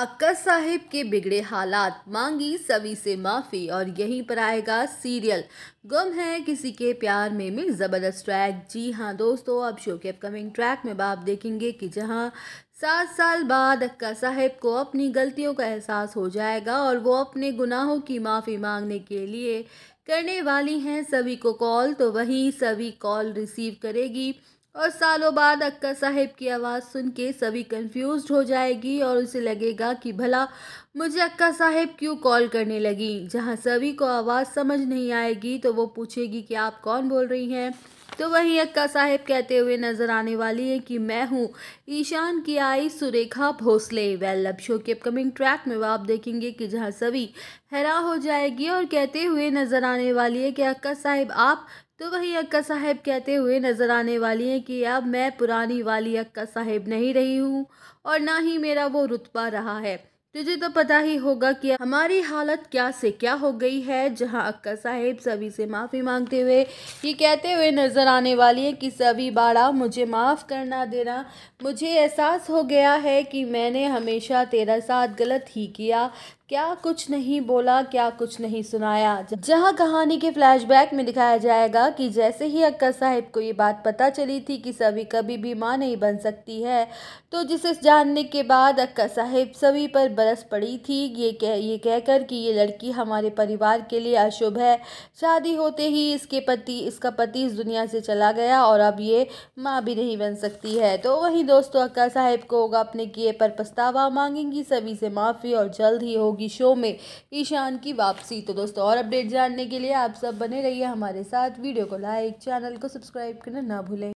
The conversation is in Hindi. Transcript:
अक्का साहिब के बिगड़े हालात मांगी सभी से माफ़ी और यहीं पर आएगा सीरियल गुम है किसी के प्यार में मिल ज़बरदस्त ट्रैक जी हाँ दोस्तों अब शो के अपकमिंग ट्रैक में आप देखेंगे कि जहाँ सात साल बाद अक्का साहिब को अपनी गलतियों का एहसास हो जाएगा और वो अपने गुनाहों की माफ़ी मांगने के लिए करने वाली हैं सभी को कॉल तो वहीं सभी कॉल रिसीव करेगी और सालों बाद अक्का साहेब की आवाज़ सुन के सभी कन्फ्यूज हो जाएगी और उसे लगेगा कि भला मुझे अक्का साहेब क्यों कॉल करने लगी जहाँ सभी को आवाज़ समझ नहीं आएगी तो वो पूछेगी कि आप कौन बोल रही हैं तो वहीं अक्का साहेब कहते हुए नज़र आने वाली है कि मैं हूँ ईशान की आई Surekha Bhosale well love show के अपकमिंग ट्रैक में आप देखेंगे कि जहाँ सभी हैरा हो जाएगी और कहते हुए नज़र आने वाली है कि अक्का साहेब आप तो वहीं अक्का साहेब कहते हुए नज़र आने वाली हैं कि अब मैं पुरानी वाली अक्का साहेब नहीं रही हूँ और ना ही मेरा वो रुतबा रहा है तुझे तो पता ही होगा कि हमारी हालत क्या से क्या हो गई है जहां अक्का साहेब सभी से माफ़ी मांगते हुए ये कहते हुए नज़र आने वाली है कि सभी बाड़ा मुझे माफ़ करना देना मुझे एहसास हो गया है कि मैंने हमेशा तेरा साथ गलत ही किया क्या कुछ नहीं बोला क्या कुछ नहीं सुनाया जहां कहानी के फ्लैशबैक में दिखाया जाएगा कि जैसे ही अक्का साहिब को ये बात पता चली थी कि सभी कभी भी माँ नहीं बन सकती है तो जिसे जानने के बाद अक्का साहिब सभी पर बरस पड़ी थी ये कह ये कहकर कि ये लड़की हमारे परिवार के लिए अशुभ है शादी होते ही इसके पति इसका पति इस दुनिया से चला गया और अब ये माँ भी नहीं बन सकती है तो वहीं दोस्तों अक्का साहिब को होगा अपने किए पर पछतावा मांगेंगी सभी से माफ़ी और जल्द ही होगी होगी शो में ईशान की वापसी तो दोस्तों और अपडेट जानने के लिए आप सब बने रहिए हमारे साथ वीडियो को लाइक चैनल को सब्सक्राइब करना ना भूलें